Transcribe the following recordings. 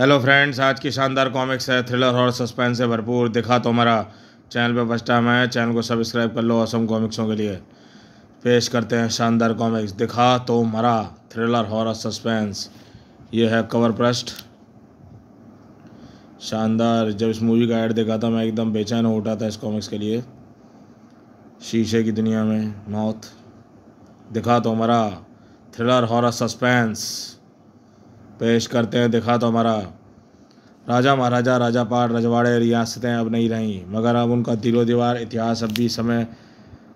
hello friends आज की शानदार कॉमिक्स है थ्रिलर और सस्पेंस से भरपूर दिखा तो हमारा चैनल पर फर्स्ट टाइम है चैनल को सब्सक्राइब कर लो असम कॉमिक्सों के लिए पेश करते हैं शानदार कॉमिक्स दिखा तो मरा थ्रिलर हॉरर सस्पेंस ये है कवर प्रस्ट शानदार जब इस मूवी का ऐड देखा था मैं एकदम बेचैन हो उठा था इस कॉमिक्स के लिए शीशे की दुनिया में मौत दिखा तो मरा थ्रिलर हॉरर सस्पेंस पेश करते हैं दिखा तो हमारा राजा महाराजा राजा पाठ रजवाड़े रियासतें अब नहीं रहीं मगर अब उनका दिलो दीवार इतिहास अब भी समय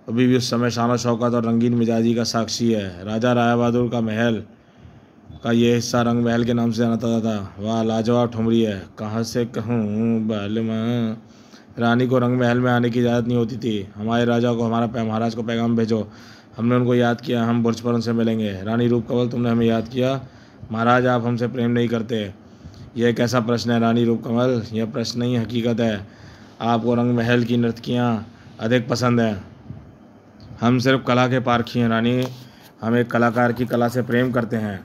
अभी भी उस समय शान शौकत और रंगीन मिजाजी का साक्षी है राजा राय बहादुर का महल का ये हिस्सा रंग महल के नाम से जाना जाता था वाह लाजवाब ठुमरी है कहाँ से कहूँ बहल रानी को रंग महल में आने की इजाज़त नहीं होती थी हमारे राजा को हमारा महाराज को पैगाम भेजो हमने उनको याद किया हम बुर्ज पर उनसे मिलेंगे रानी रूप कंवल तुमने हमें याद किया महाराज आप हमसे प्रेम नहीं करते यह कैसा प्रश्न है रानी रूपकमल यह प्रश्न ही हकीकत है आपको रंग महल की नृतकियाँ अधिक पसंद हैं हम सिर्फ कला के पारखी हैं रानी हम एक कलाकार की कला से प्रेम करते हैं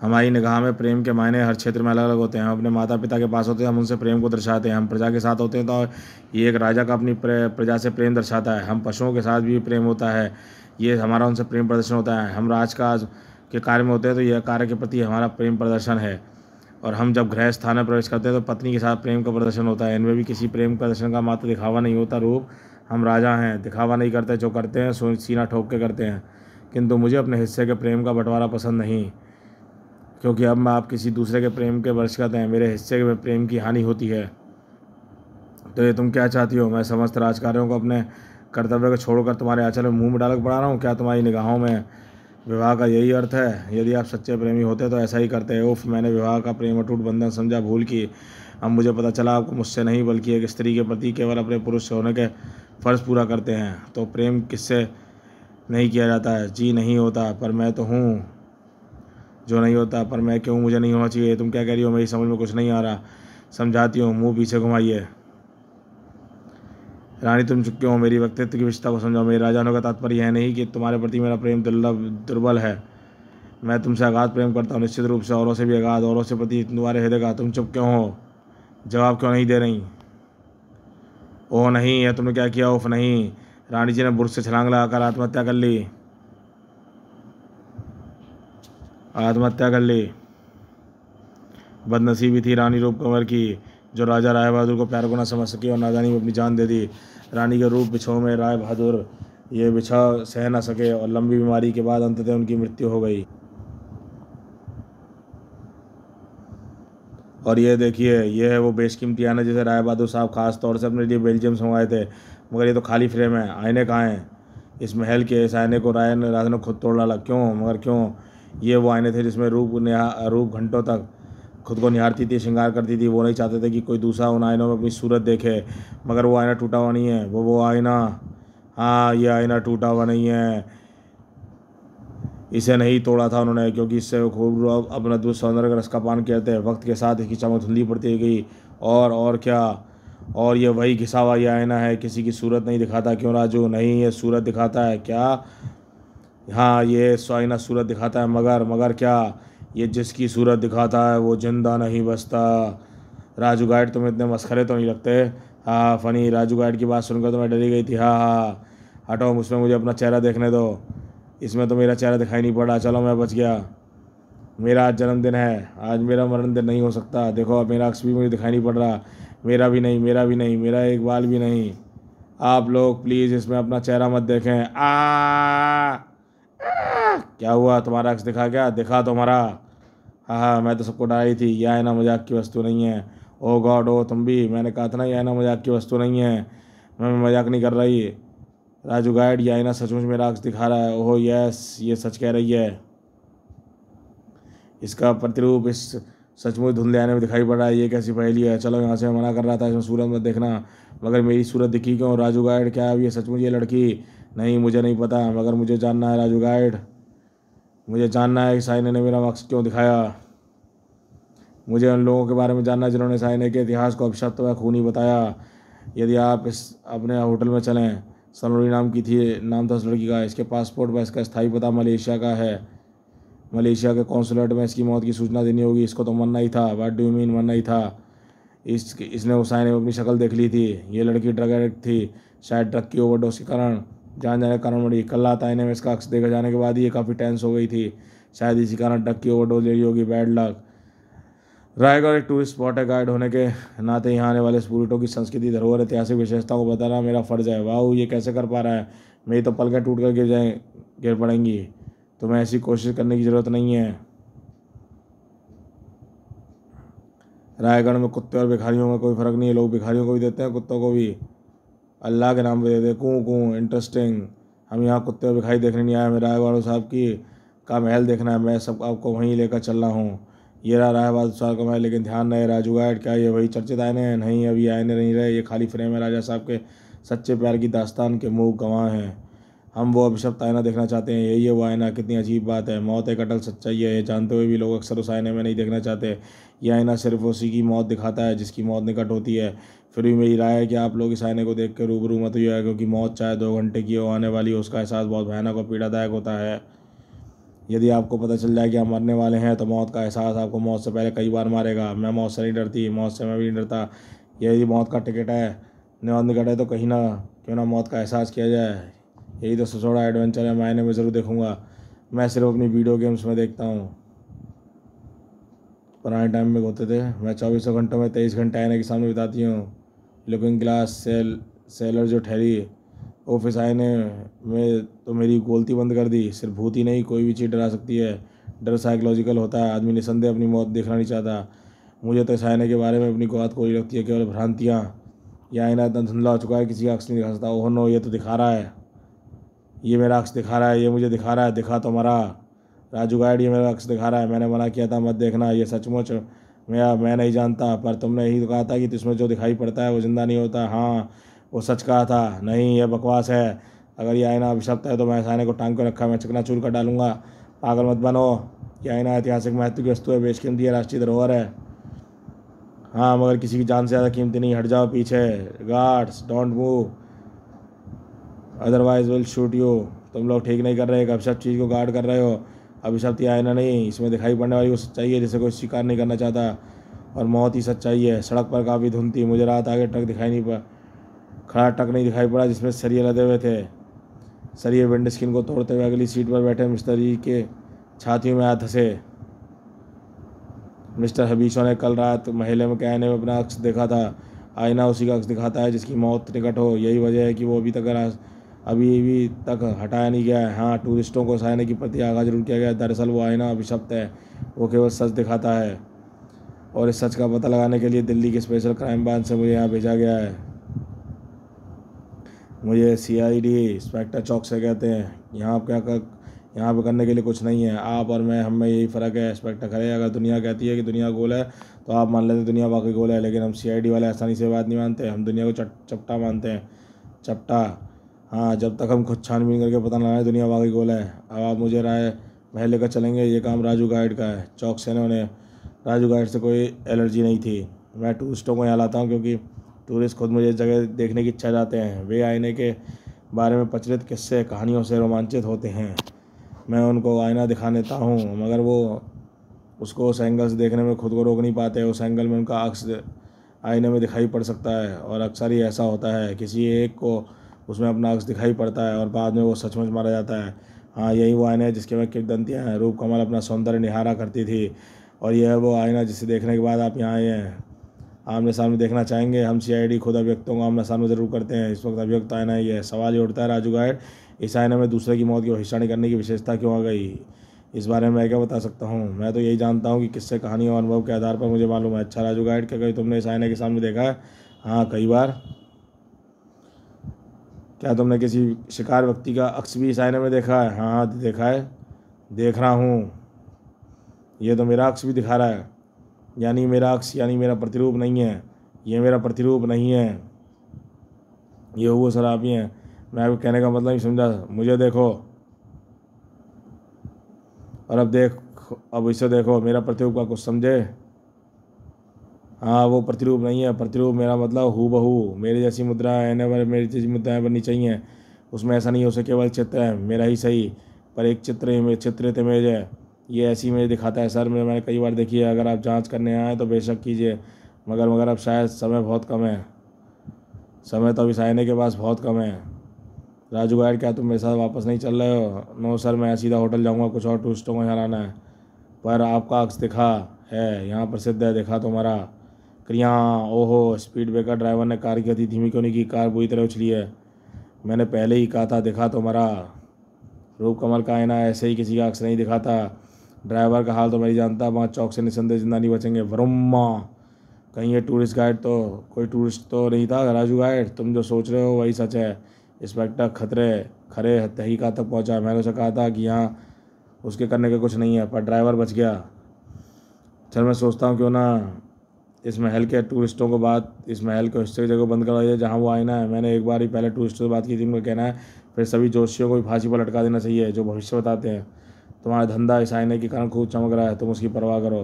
हमारी निगाह में प्रेम के मायने हर क्षेत्र में अलग अलग होते हैं हम अपने माता पिता के पास होते हैं हम उनसे प्रेम को दर्शाते हैं हम प्रजा के साथ होते हैं तो ये एक राजा का अपनी प्रजा से प्रेम दर्शाता है हम पशुओं के साथ भी प्रेम होता है ये हमारा उनसे प्रेम प्रदर्शन होता है हम राज का के कार्य में होते हैं तो यह कार्य के प्रति हमारा प्रेम प्रदर्शन है और हम जब गृह स्थान में प्रवेश करते हैं तो पत्नी के साथ प्रेम का प्रदर्शन होता है इनमें भी किसी प्रेम प्रदर्शन का मात्र दिखावा नहीं होता रूप हम राजा हैं दिखावा नहीं करते जो करते हैं सीना ठोक के करते हैं किंतु मुझे अपने हिस्से के प्रेम का बंटवारा पसंद नहीं क्योंकि अब मैं आप किसी दूसरे के प्रेम के वर्षगत हैं मेरे हिस्से में प्रेम की हानि होती है तो ये तुम क्या चाहती हो मैं समस्त राजकार्यों को अपने कर्तव्य को छोड़कर तुम्हारे आचार में मुँह में डालकर पड़ा रहा हूँ क्या तुम्हारी निगाहों में विवाह का यही अर्थ है यदि आप सच्चे प्रेमी होते तो ऐसा ही करते उफ मैंने विवाह का प्रेम अटूट बंधन समझा भूल की अब मुझे पता चला आपको मुझसे नहीं बल्कि एक स्त्री के प्रति केवल अपने पुरुष से होने के फ़र्ज़ पूरा करते हैं तो प्रेम किससे नहीं किया जाता है जी नहीं होता पर मैं तो हूँ जो नहीं होता पर मैं क्यों मुझे नहीं होना चाहिए तुम क्या कह रही हो मेरी समझ में कुछ नहीं आ रहा समझाती हूँ मुँह पीछे घुमाइए रानी तुम चुके हो मेरी व्यक्तित्व की विशेषता को समझाओ मेरे राजानों का तात्पर्य यह नहीं कि तुम्हारे प्रति मेरा प्रेम दुर्लभ दुर्बल है मैं तुमसे आगाध प्रेम करता हूँ निश्चित रूप से औरों से भी आगाध औरों से प्रति तुम्हारे हृदय का तुम चुप क्यों हो जवाब क्यों नहीं दे रही ओह नहीं या तुमने क्या किया ओफ नहीं रानी जी ने बुर से छलांग लगाकर आत्महत्या कर ली आत्महत्या कर ली बदनसीबी थी रानी रूप कंवर की जो राजा राय बहादुर को प्यार को ना समझ सके और नादानी में अपनी जान दे दी रानी के रूप बिछो में राय बहादुर ये बिछा सह ना सके और लंबी बीमारी के बाद अंततः उनकी मृत्यु हो गई और ये देखिए ये है वो बेशकीमती आना जैसे राय बहादुर साहब खास तौर से अपने लिए बेल्जियम से मंगाए थे मगर ये तो खाली फ्रेम है आईने कहाँ हैं इस महल के इस आईने को राय ने राजा ने खुद तोड़ डाला क्यों मगर क्यों ये वो आईने थे जिसमें रूप ने रूप घंटों तक खुद को निहारती थी श्रृंगार करती थी वो नहीं चाहते थे कि कोई दूसरा उन आयनों में अपनी सूरत देखे मगर वो आईना टूटा हुआ नहीं है वो वो आईना हाँ ये आईना टूटा हुआ नहीं है इसे नहीं तोड़ा था उन्होंने क्योंकि इससे खूब अपना दूध सौंदर्य का रस का पान किया थे वक्त के साथ इसकी चमक धुंधली पड़ती गई और और क्या और ये वही घिसा हुआ यह आयना है किसी की सूरत नहीं दिखाता क्यों राजू नहीं ये सूरत दिखाता है क्या हाँ ये आईना सूरत दिखाता है मगर मगर क्या ये जिसकी सूरत दिखाता है वो जिंदा नहीं बसता राजू गाइड तुम्हें इतने मस्खरे तो नहीं लगते हाँ फ़नी राजू गाइड की बात सुनकर तो मैं डरी गई थी हाँ हाँ हटो उसमें मुझे अपना चेहरा देखने दो इसमें तो मेरा चेहरा दिखाई नहीं पड़ा चलो मैं बच गया मेरा आज जन्मदिन है आज मेरा मरण दिन नहीं हो सकता देखो अब मेरा अक्स भी मुझे दिखाई नहीं पड़ रहा मेरा भी नहीं मेरा भी नहीं मेरा एक बाल भी नहीं आप लोग प्लीज़ इसमें अपना चेहरा मत देखें आ, आ क्या हुआ तुम्हारा अक्स दिखा क्या दिखा तुम्हारा तो हाँ मैं तो सबको डराई थी यह आईना मजाक की वस्तु नहीं है ओ गॉड ओ तुम भी मैंने कहा था ना यह आईना मजाक की वस्तु नहीं है मैं मजाक नहीं कर रही राजू गाइड यह आईना सचमुच में राक्स दिखा रहा है ओह यस ये सच कह रही है इसका प्रतिरूप इस सचमुच धुंधले आने में दिखाई पड़ रहा है ये कैसी पहली है चलो यहाँ से मैं मना कर रहा था इसमें सूरत मत देखना मगर मेरी सूरत दिखी क्यों राजू गाइड क्या अब ये सचमुच ये लड़की नहीं मुझे नहीं पता मगर मुझे जानना है राजू गाइड मुझे जानना है कि साइना ने मेरा वक्त क्यों दिखाया मुझे उन लोगों के बारे में जानना जिन्होंने साइने के इतिहास को अभिशप्त व खूनी बताया यदि आप इस अपने होटल में चलें सलोरी नाम की थी नाम था उस लड़की का इसके पासपोर्ट व इसका स्थायी पता मलेशिया का है मलेशिया के कौंसुलेट में इसकी मौत की सूचना देनी होगी इसको तो मरना ही था वाट डू यू मीन मरना ही था इस इसने हुसैन में अपनी शक्ल देख ली थी ये लड़की ड्रग एडिक्ट थी शायद ड्रग की ओवरडोज के कारण जान जाने का कारण बड़ी कल आता है इसका अक्स देखा जाने के बाद ये काफ़ी टेंस हो गई थी शायद इसी कारण डक की ओवरडोज ले रही होगी बैड लक रायगढ़ एक टूरिस्ट स्पॉट है गाइड होने के नाते यहाँ आने वाले पर्यटकों की संस्कृति धरोहर ऐतिहासिक विशेषता को बताना मेरा फ़र्ज़ है वाह ये कैसे कर पा रहा है मेरी तो पलकें टूट कर गिर जाए गिर पड़ेंगी तो मैं ऐसी कोशिश करने की ज़रूरत नहीं है रायगढ़ में कुत्ते और भिखारियों में कोई फ़र्क नहीं है लोग भिखारियों को भी देते हैं कुत्तों को भी अल्लाह के नाम पे दे दे कूँ कूँ इंटरेस्टिंग हम यहाँ कुत्ते भिखाई देखने नहीं आए हमें राय रायवाड़ साहब की का महल देखना है मैं सब आपको वहीं लेकर चल रहा हूँ ये रहा रायवाद साहब का महल लेकिन ध्यान नहीं राजू गाइड क्या ये वही चर्चित आए हैं नहीं अभी आए नहीं रहे ये खाली फ्रेम है राजा साहब के सच्चे प्यार की दास्तान के मुँह गवाह हैं हम वो अभिशप्त आयना देखना चाहते हैं यही है वो आयना कितनी अजीब बात है मौत एक अटल सच्चाई है ये जानते हुए भी लोग अक्सर उस आयने में नहीं देखना चाहते ये आईना सिर्फ उसी की मौत दिखाता है जिसकी मौत निकट होती है फिर भी मेरी राय है कि आप लोग इस आईने को देख कर रूबरू मत हुआ क्योंकि मौत चाहे दो घंटे की हो आने वाली हो उसका एहसास बहुत भयानक और पीड़ादायक होता है यदि आपको पता चल जाए कि हम मरने वाले हैं तो मौत का एहसास आपको मौत से पहले कई बार मारेगा मैं मौत से नहीं डरती मौत से मैं भी नहीं डरता यही मौत का टिकट है निकट है तो कहीं ना क्यों ना मौत का एहसास किया जाए यही तो ससोड़ा एडवेंचर है मायने में ज़रूर देखूँगा मैं सिर्फ अपनी वीडियो गेम्स में देखता हूँ पुराने टाइम में होते थे मैं चौबीसों घंटों में तेईस घंटे आईने के सामने बिताती हूँ लुकिंग ग्लास सेल सेलर जो ठहरी ऑफिस आईने में तो मेरी गोलती बंद कर दी सिर्फ भूत ही नहीं कोई भी चीज़ डरा सकती है डर साइकोलॉजिकल होता है आदमी निसंदेह अपनी मौत देखना नहीं चाहता मुझे तो इस आईने के बारे में अपनी बात को लगती है केवल भ्रांतियाँ यह आईना इतना धुंधला हो चुका है किसी का अक्स नहीं दिखा सकता ओह नो ये तो दिखा रहा है ये मेरा अक्स दिखा रहा है ये मुझे दिखा रहा है दिखा तो मरा राजू गाइड ये मेरा अक्स दिखा रहा है मैंने मना किया था मत देखना ये सचमुच मैं मैं नहीं जानता पर तुमने तो कहा था कि इसमें जो दिखाई पड़ता है वो ज़िंदा नहीं होता हाँ वो सच कहा था नहीं ये बकवास है अगर ये आईना अभिशप्त है तो मैं आने को टांग कर रखा मैं चकना चूर कर डालूंगा पागल मत बनो ये आईना ऐतिहासिक महत्व की वस्तु है बेशकीमती है राष्ट्रीय धरोहर है हाँ मगर किसी की जान से ज़्यादा कीमती नहीं हट जाओ पीछे guards don't move otherwise will shoot you तुम लोग ठीक नहीं कर रहे अभिशाप चीज़ को गार्ड कर रहे हो अभिशाप यह आयना नहीं इसमें दिखाई पड़ने वाली वो सच्चाई है जिसे कोई स्वीकार नहीं करना चाहता और मौत ही सच्चाई है सड़क पर काफ़ी धुंध थी मुझे रात आगे ट्रक दिखाई नहीं पड़ा खड़ा ट्रक नहीं दिखाई पड़ा जिसमें सरिये लदे हुए थे सरिये विंड स्क्रीन को तोड़ते हुए अगली सीट पर बैठे मिस्टर जी के छातियों में हाथ धसे मिस्टर हबीशों ने कल रात महिला में कहने में अपना अक्स देखा था आईना उसी का अक्स दिखाता है जिसकी मौत निकट हो यही वजह है कि वो अभी तक अभी भी तक हटाया नहीं गया है हाँ टूरिस्टों को सायने की प्रति आगाह जरूर किया गया है दरअसल वो आईना अभिशप्त है वो केवल सच दिखाता है और इस सच का पता लगाने के लिए दिल्ली के स्पेशल क्राइम ब्रांच से मुझे यहाँ भेजा गया है मुझे सीआईडी इंस्पेक्टर चौक से कहते हैं यहाँ क्या कर यहाँ पर करने के लिए कुछ नहीं है आप और मैं हमें यही फ़र्क है इंस्पेक्टर खड़े अगर दुनिया कहती है कि दुनिया गोल है तो आप मान लेते दुनिया वाकई गोल है लेकिन हम सीआईडी वाले आसानी से बात नहीं मानते हम दुनिया को चपटा मानते हैं चपटा हाँ जब तक हम खुद छानबीन करके पता ना लगाए दुनिया वाकई गोला है अब आप मुझे राय महल लेकर चलेंगे ये काम राजू गाइड का है चौक से उन्हें राजू गाइड से कोई एलर्जी नहीं थी मैं टूरिस्टों को यहाँ लाता हूँ क्योंकि टूरिस्ट खुद मुझे जगह देखने की इच्छा जाते हैं वे आईने के बारे में प्रचलित किस्से कहानियों से रोमांचित होते हैं मैं उनको आईना दिखा देता हूँ मगर वो उसको उस एंगल से देखने में खुद को रोक नहीं पाते उस एंगल में उनका अक्स आईने में दिखाई पड़ सकता है और अक्सर ही ऐसा होता है किसी एक को उसमें अपना अक्स दिखाई पड़ता है और बाद में वो सचमुच मारा जाता है हाँ यही वो आईना है जिसके में दंतियाँ हैं रूप कमल अपना सौंदर्य निहारा करती थी और यह वो आईना जिसे देखने के बाद आप यहाँ आए हैं आमने सामने देखना चाहेंगे हम सीआईडी खुद अभियक्तों को आमने सामने जरूर करते हैं इस वक्त अभ्यक्त आयना ही है सवाल ये उठता है राजू गायड इस आयना में दूसरे की मौत की भविष्यवाणी करने की विशेषता क्यों आ गई इस बारे में मैं क्या बता सकता हूँ मैं तो यही जानता हूँ कि किससे कहानी और अनुभव के आधार पर मुझे मालूम है अच्छा राजू गाइड क्या कभी तुमने इस आयने के सामने देखा है हाँ कई बार क्या तुमने किसी शिकार व्यक्ति का अक्स भी इस आईने में देखा है हाँ देखा है देख रहा हूँ ये तो मेरा अक्स भी दिखा रहा है यानी मेरा अक्स यानी मेरा प्रतिरूप नहीं है ये मेरा प्रतिरूप नहीं है ये वो सर आप ही हैं मैं आपको कहने का मतलब ही समझा मुझे देखो और अब देख अब इसे देखो मेरा प्रतिरूप का कुछ समझे हाँ वो प्रतिरूप नहीं है प्रतिरूप मेरा मतलब हु बहू मेरी जैसी मुद्रा है नवर मेरी जैसी मुद्राएं बननी चाहिए उसमें ऐसा नहीं हो सके केवल चित्र है मेरा ही सही पर एक चित्र ही चित्र थे है ये ऐसी मेरे दिखाता है सर मैं मैंने कई बार देखी है अगर आप जांच करने आए तो बेशक कीजिए मगर मगर अब शायद समय बहुत कम है समय तो अभी सायने के पास बहुत कम है राजू गायर क्या तुम मेरे साथ वापस नहीं चल रहे हो नो सर मैं सीधा होटल जाऊंगा कुछ और टूरिस्टों को यहाँ लाना है पर आपका अक्स दिखा है यहाँ प्रसिद्ध है देखा तुम्हारा तो क्रिया ओहो स्पीड ब्रेकर ड्राइवर ने कार की गति धीमी क्यों नहीं की कार बुरी तरह उछली है मैंने पहले ही कहा था दिखा तो मरा रूप कमल का आईना ऐसे ही किसी का अक्सर नहीं था ड्राइवर का हाल तो मैं जानता वहाँ चौक से निसंदेह जिंदा नहीं बचेंगे वरुमा कहीं ये टूरिस्ट गाइड तो कोई टूरिस्ट तो नहीं था राजू गाइड तुम जो सोच रहे हो वही सच है इंस्पेक्टर खतरे खरे तहकीकात तक पहुँचा मैंने उसे कहा था कि यहाँ उसके करने का कुछ नहीं है पर ड्राइवर बच गया चल मैं सोचता हूँ क्यों ना इस महल के टूरिस्टों को बात इस महल को हिस्से की जगह बंद करवा दिया जहाँ वो आईना है मैंने एक बार ही पहले टूरिस्टों से बात की थी उनका कहना है फिर सभी जोशियों को भी फांसी पर लटका देना चाहिए जो भविष्य बताते हैं तुम्हारा धंधा इस आईने के कारण खूब चमक रहा है तुम उसकी परवाह करो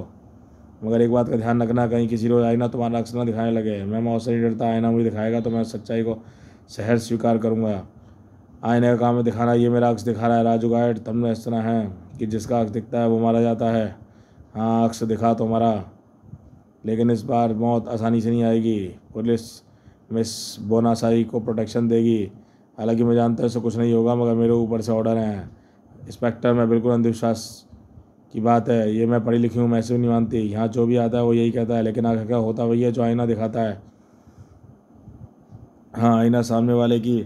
मगर एक बात का ध्यान रखना कहीं किसी रोज़ आईना तुम्हारा अक्सर ना दिखाने लगे मैं मौसम नहीं डरता आईना मुझे दिखाएगा तो मैं सच्चाई को शहर स्वीकार करूँगा आईने का काम है दिखाना ये मेरा अक्स दिखा रहा है राजू गाइड तुमने इस तरह है कि जिसका अक्स दिखता है वो मारा जाता है हाँ अक्स दिखा तो लेकिन इस बार मौत आसानी से नहीं आएगी पुलिस मिस बोनासाई को प्रोटेक्शन देगी हालांकि मैं जानता हूँ इससे कुछ नहीं होगा मगर मेरे ऊपर से ऑर्डर है इंस्पेक्टर मैं बिल्कुल अंधविश्वास की बात है ये मैं पढ़ी लिखी हूँ मैं ऐसे नहीं मानती यहाँ जो भी आता है वो यही कहता है लेकिन क्या होता वही है जो आईना दिखाता है हाँ आईना सामने वाले की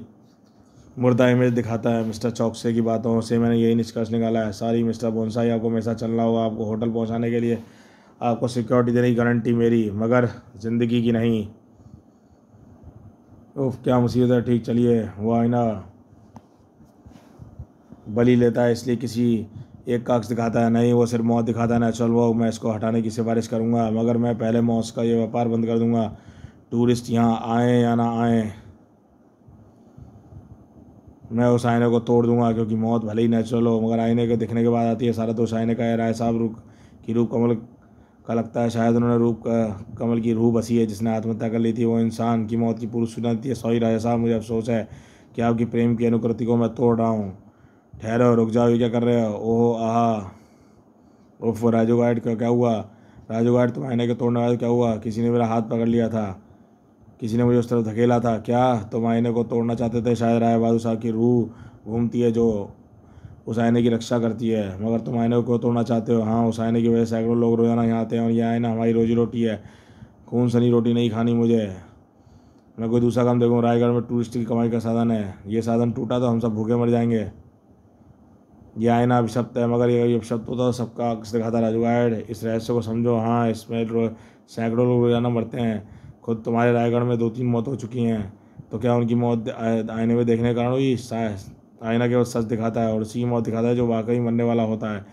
मुर्दा इमेज दिखाता है मिस्टर चौकसे की बातों से मैंने यही निष्कर्ष निकाला है सारी मिस्टर बोनसाई आपको हमेशा चलना होगा आपको होटल पहुँचाने के लिए आपको सिक्योरिटी देने की गारंटी मेरी मगर ज़िंदगी की नहीं उफ क्या मुसीबत है ठीक चलिए वो आईना बली लेता है इसलिए किसी एक काक्स दिखाता है नहीं वो सिर्फ मौत दिखाता है नेचुरल वो मैं इसको हटाने की सिफारिश करूँगा मगर मैं पहले मौस का ये व्यापार बंद कर दूँगा टूरिस्ट यहाँ आए या ना आए मैं उस आईने को तोड़ दूंगा क्योंकि मौत भले ही नेचुरल हो मगर आईने के दिखने के बाद आती है सारा तो उस आईने का है राय साहब रुक की रूप कमल का लगता है शायद उन्होंने रूप का कमल की रूह बसी है जिसने आत्महत्या कर ली थी वो इंसान की मौत की पूरी सुनाती है सॉरी राजा साहब मुझे अफसोस है कि आपकी प्रेम की अनुकृति को मैं तोड़ रहा हूँ ठहरो रुक जाओ ये क्या कर रहे हो ओह आहा उफ राजू गाइड का क्या हुआ राजू गाइड तुम तो आईने के तोड़ने वाले क्या हुआ किसी ने मेरा हाथ पकड़ लिया था किसी ने मुझे उस तरफ धकेला था क्या तुम आईने को तोड़ना चाहते थे शायद राय बहादुर साहब की रूह घूमती है जो उस आईने की रक्षा करती है मगर तुम आईने को तोड़ना चाहते हो हाँ उस आईने की वजह से सैकड़ों लोग रोज़ाना यहाँ आते हैं और यह आईना हमारी रोजी रोटी है खून सनी रोटी नहीं खानी मुझे मैं कोई दूसरा काम देखूँ रायगढ़ में टूरिस्ट की कमाई का साधन है ये साधन टूटा तो हम सब भूखे मर जाएंगे ये आईना अभिशप्त है मगर ये अभिशप्त होता तो सबका खाता राजू इस रहस्य को समझो हाँ इसमें सैकड़ों लोग रोजाना मरते हैं खुद तुम्हारे रायगढ़ में दो तीन मौत हो चुकी हैं तो क्या उनकी मौत आईने में देखने के कारण हुई आईना केवल सच दिखाता है और सी मौत दिखाता है जो वाकई मरने वाला होता है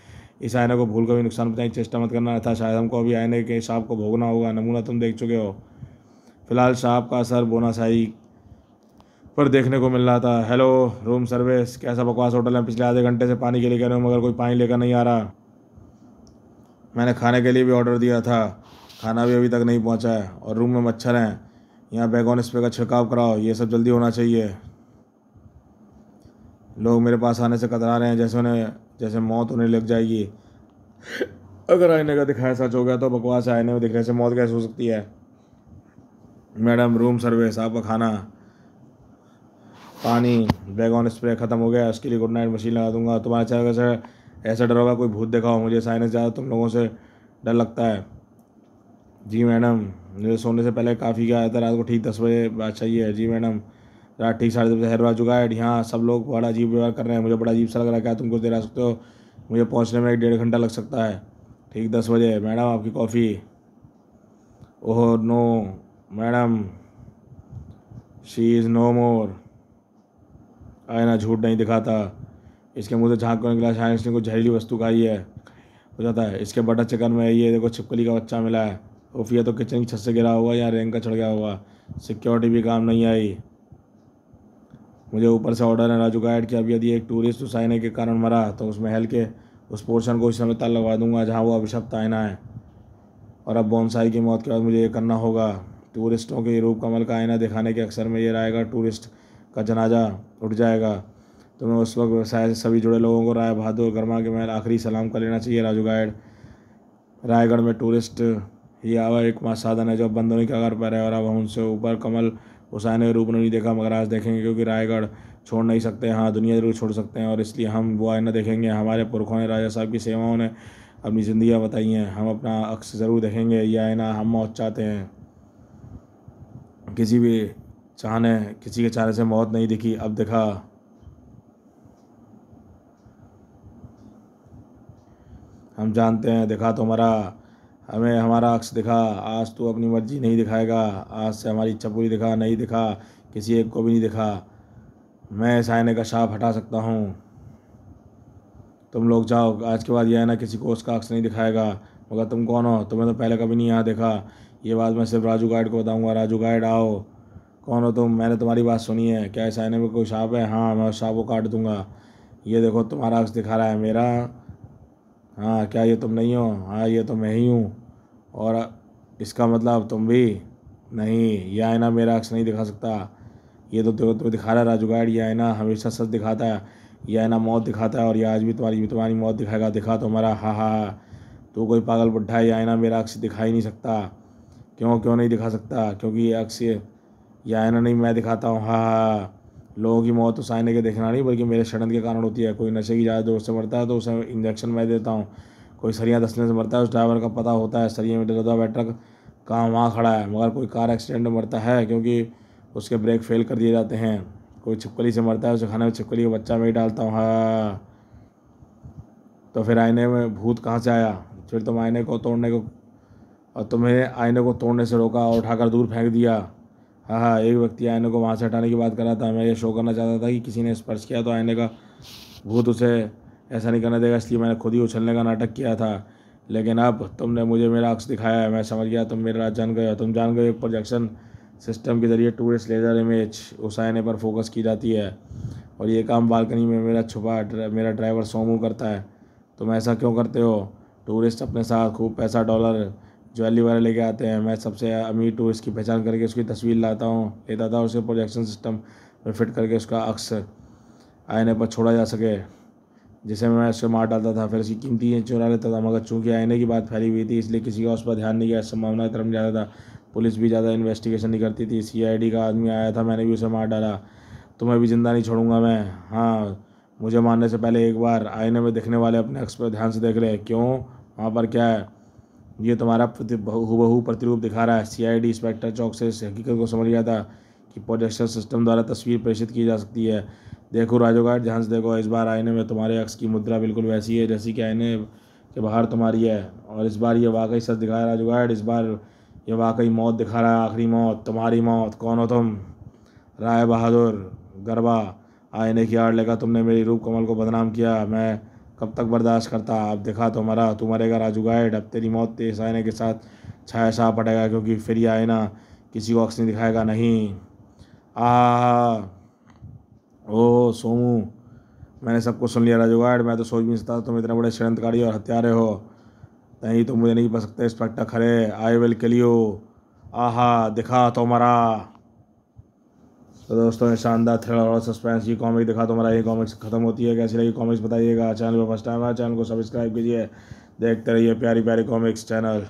इस आईना को भूल कभी भी नुकसान पहुँचाई चेष्टा मत करना था शायद हमको अभी आईने के हिसाब को भोगना होगा नमूना तुम देख चुके हो फिलहाल साहब का असर बोनासाई पर देखने को मिल रहा था हेलो रूम सर्विस कैसा बकवास होटल है पिछले आधे घंटे से पानी के लिए कह रहे हो मगर कोई पानी लेकर नहीं आ रहा मैंने खाने के लिए भी ऑर्डर दिया था खाना भी अभी तक नहीं पहुंचा है और रूम में मच्छर हैं यहाँ बैगोन स्प्रे का छिड़काव कराओ ये सब जल्दी होना चाहिए लोग मेरे पास आने से कतरा रहे हैं जैसे उन्हें जैसे मौत उन्हें लग जाएगी अगर आईने का दिखाया सच हो गया तो बकवास आईने में दिखने से मौत कैसे हो सकती है मैडम रूम सर्विस आपका खाना पानी बैग ऑन स्प्रे ख़त्म हो गया उसके लिए गुड नाइट मशीन लगा दूंगा तुम्हारे चैनल से ऐसा डर होगा कोई भूत देखा हो मुझे साइनस ज़्यादा तुम लोगों से डर लगता है जी मैडम मुझे सोने से पहले काफ़ी क्या था रात को ठीक दस बजे बात चाहिए जी मैडम जरा ठीक साढ़े दस बजे चुका है यहाँ सब लोग बड़ा अजीब व्यवहार कर रहे हैं मुझे बड़ा अजीब सा लग रहा है क्या तुम कुछ देर आ सकते हो मुझे पहुँचने में एक डेढ़ घंटा लग सकता है ठीक दस बजे मैडम आपकी coffee oh no madam she is no more आयना झूठ नहीं दिखाता इसके मुँह से झाँक कर निकला शायद इसने कुछ जहरीली वस्तु खाई है हो जाता है इसके बटर चिकन में ये देखो छिपकली का बच्चा मिला है ओफिया तो किचन की छत से गिरा हुआ या रेंग का चढ़ गया हुआ सिक्योरिटी भी काम नहीं आई मुझे ऊपर से ऑर्डर है राजू गाइड कि अब यदि एक टूरिस्ट उस आईने के कारण मरा तो उस महल के उस पोर्शन को इस समय तल लगवा दूंगा जहाँ वो अभिशप्त आयना है और अब बोनसाई की मौत के बाद मुझे ये करना होगा टूरिस्टों के रूप कमल का आईना दिखाने के अक्सर में ये रहेगा टूरिस्ट का जनाजा उठ जाएगा तो मैं उस वक्त व्यवसाय से सभी जुड़े लोगों को राय बहादुर गर्मा के महल आखिरी सलाम कर लेना चाहिए राजू गाइड रायगढ़ में टूरिस्ट ही आवा एक साधन है जो बंदोनी के आगार पर है और अब हम उनसे ऊपर कमल के रूप नहीं देखा मगर आज देखेंगे क्योंकि रायगढ़ छोड़ नहीं सकते हाँ दुनिया जरूर छोड़ सकते हैं और इसलिए हम वो आईना देखेंगे हमारे पुरखों ने राजा साहब की सेवाओं ने अपनी ज़िंदियाँ बताई हैं हम अपना अक्स ज़रूर देखेंगे ये आईना हम मौत चाहते हैं किसी भी चाहने किसी के चाहने से मौत नहीं दिखी अब देखा हम जानते हैं देखा तो हमारा हमें हमारा अक्स दिखा आज तू अपनी मर्जी नहीं दिखाएगा आज से हमारी इच्छा पूरी दिखा नहीं दिखा किसी एक को भी नहीं दिखा मैं इस आयने का शाप हटा सकता हूँ तुम लोग जाओ आज के बाद यह आयना किसी को उसका अक्स नहीं दिखाएगा मगर तुम कौन हो तुम्हें तो पहले कभी नहीं यहाँ देखा ये बात मैं सिर्फ राजू गाइड को बताऊँगा राजू गाइड आओ कौन हो तुम मैंने तुम्हारी बात सुनी है क्या इस आईने में कोई शाप है हाँ मैं उस शाप को काट दूंगा ये देखो तुम्हारा अक्स दिखा रहा है मेरा हाँ क्या ये तुम नहीं हो हाँ ये तो मैं ही हूँ और इसका मतलब तुम भी नहीं यह आईना मेरा अक्स नहीं दिखा सकता ये तो तुम्हें तो दिखा रहा है राजू गाइड आईना हमेशा सच दिखाता है यह आईना मौत दिखाता है और यह आज भी तुम्हारी भी तुम्हारी मौत दिखाएगा दिखा तुम्हारा तो हा हा तो कोई पागल बुढ़ा है यह आईना मेरा अक्स दिखा ही नहीं सकता क्यों क्यों नहीं दिखा सकता क्योंकि ये अक्स ये आईना नहीं मैं दिखाता हूँ हा हा लोगों की मौत उसाने के देखना नहीं बल्कि मेरे षडन के कारण होती है कोई नशे की ज़्यादा जोर से मरता है तो उसे इंजेक्शन मैं देता हूँ कोई सरिया दसने से मरता है उस ड्राइवर का पता होता है सरिया में डरदा बैठक कहाँ वहाँ खड़ा है मगर कोई कार एक्सीडेंट में मरता है क्योंकि उसके ब्रेक फेल कर दिए जाते हैं कोई छिपकली से मरता है उसे खाने में छिपकली का बच्चा मैं ही डालता हूँ हाँ तो फिर आईने में भूत कहाँ से आया फिर तुम आईने को तोड़ने को और तुम्हें आईने को तोड़ने से रोका और उठाकर दूर फेंक दिया हाँ हाँ एक व्यक्ति आईने को वहाँ से हटाने की बात कर रहा था मैं ये शो करना चाहता था कि किसी ने स्पर्श किया तो आईने का भूत उसे ऐसा नहीं करने देगा इसलिए मैंने खुद ही उछलने का नाटक किया था लेकिन अब तुमने मुझे मेरा अक्स दिखाया है मैं समझ गया तुम मेरा राज जान गए तुम जान गए एक प्रोजेक्शन सिस्टम के ज़रिए टूरिस्ट लेजर इमेज उस आईने पर फोकस की जाती है और ये काम बालकनी में मेरा छुपा मेरा ड्राइवर सोमू करता है तुम ऐसा क्यों करते हो टूरिस्ट अपने साथ खूब पैसा डॉलर ज्वेलरी वगैरह लेके आते हैं मैं सबसे अमीर टू इसकी पहचान करके उसकी तस्वीर लाता हूँ लेता था उसे प्रोजेक्शन सिस्टम में फिट करके उसका अक्स आईने पर छोड़ा जा सके जिसे मैं उसको मार डालता था फिर उसकी कीमती चुरा लेता था मगर चूंकि आईने की बात फैली हुई थी इसलिए किसी का उस पर ध्यान नहीं गया संभावना की तरफ जाता था पुलिस भी ज़्यादा इन्वेस्टिगेशन नहीं करती थी सी का आदमी आया था मैंने भी उसे मार डाला तुम्हें भी ज़िंदा नहीं छोड़ूंगा मैं हाँ मुझे मारने से पहले एक बार आईने में देखने वाले अपने अक्स पर ध्यान से देख रहे क्यों वहाँ पर क्या है ये तुम्हारा हूबहू प्रतिरूप दिखा रहा है सीआईडी इंस्पेक्टर चौक से इस हकीकत को समझ गया था कि प्रोजेक्शन सिस्टम द्वारा तस्वीर प्रेषित की जा सकती है देखो राजोघाट ध्यान से देखो इस बार आईने में तुम्हारे अक्स की मुद्रा बिल्कुल वैसी है जैसी कि आईने के बाहर तुम्हारी है और इस बार ये वाकई सच दिखा रहा है राजोघाट इस बार ये वाकई मौत दिखा रहा है आखिरी मौत तुम्हारी मौत कौन हो तुम राय बहादुर गरबा आईने की आड़ लेकर तुमने मेरी रूप कमल को बदनाम किया मैं कब तक बर्दाश्त करता अब देखा तो मरा तू मरेगा राजू गाइड अब तेरी मौत तेज आयने के साथ छाया छा पड़ेगा क्योंकि फिर यह आयना किसी को अक्स नहीं दिखाएगा नहीं आ ओ सोमू मैंने सबको सुन लिया राजू गाइड मैं तो सोच भी नहीं सकता तुम इतने बड़े षडंतकारी और हत्यारे हो नहीं तो मुझे नहीं पा सकते inspector Khare I will kill you आहा दिखा तो मरा तो दोस्तों शानदार थ्रिलर और सस्पेंस की कॉमिक दिखा तो हमारा ये कॉमिक्स खत्म होती है कैसी लगी कॉमिक्स बताइएगा चैनल पर फर्स्ट टाइम है चैनल को सब्सक्राइब कीजिए देखते रहिए प्यारी प्यारी कॉमिक्स चैनल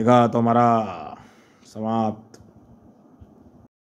दिखा तो हमारा समाप्त